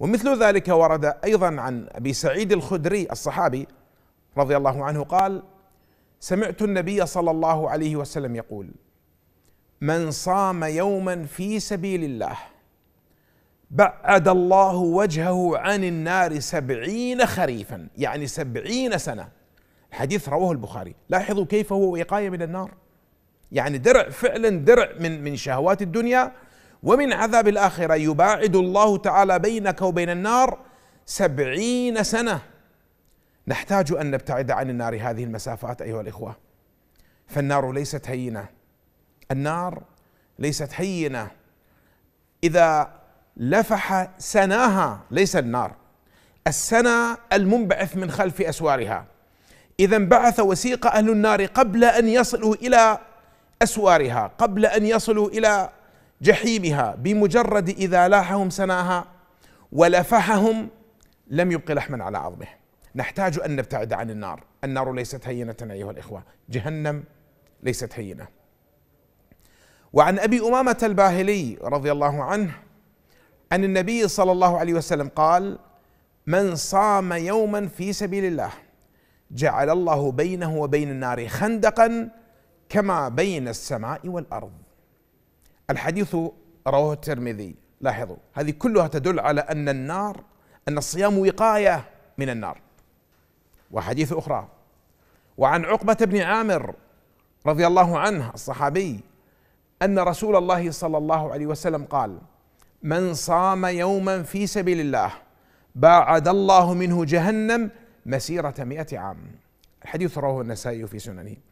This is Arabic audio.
ومثل ذلك ورد ايضا عن ابي سعيد الخدري الصحابي رضي الله عنه قال سمعت النبي صلى الله عليه وسلم يقول من صام يوما في سبيل الله بعد الله وجهه عن النار سبعين خريفا يعني سبعين سنة الحديث رواه البخاري لاحظوا كيف هو وقاية من النار يعني درع فعلا درع من من شهوات الدنيا ومن عذاب الآخرة يباعد الله تعالى بينك وبين النار سبعين سنة نحتاج أن نبتعد عن النار هذه المسافات أيها الإخوة فالنار ليست هينة النار ليست هينة إذا لفح سناها ليس النار السنا المنبعث من خلف أسوارها إذا انبعث وسيق أهل النار قبل أن يصلوا إلى أسوارها قبل أن يصلوا إلى جحيمها بمجرد إذا لاحهم سناها ولفحهم لم يبق لحما على عظمه نحتاج أن نبتعد عن النار النار ليست هينة أيها الإخوة جهنم ليست هينة وعن أبي أمامة الباهلي رضي الله عنه أن النبي صلى الله عليه وسلم قال من صام يوما في سبيل الله جعل الله بينه وبين النار خندقا كما بين السماء والأرض الحديث رواه الترمذي لاحظوا هذه كلها تدل على أن النار أن الصيام وقاية من النار وحديث أخرى وعن عقبة بن عامر رضي الله عنه الصحابي أن رسول الله صلى الله عليه وسلم قال من صام يوما في سبيل الله باعد الله منه جهنم مسيرة مئة عام الحديث رواه النسائي في سننه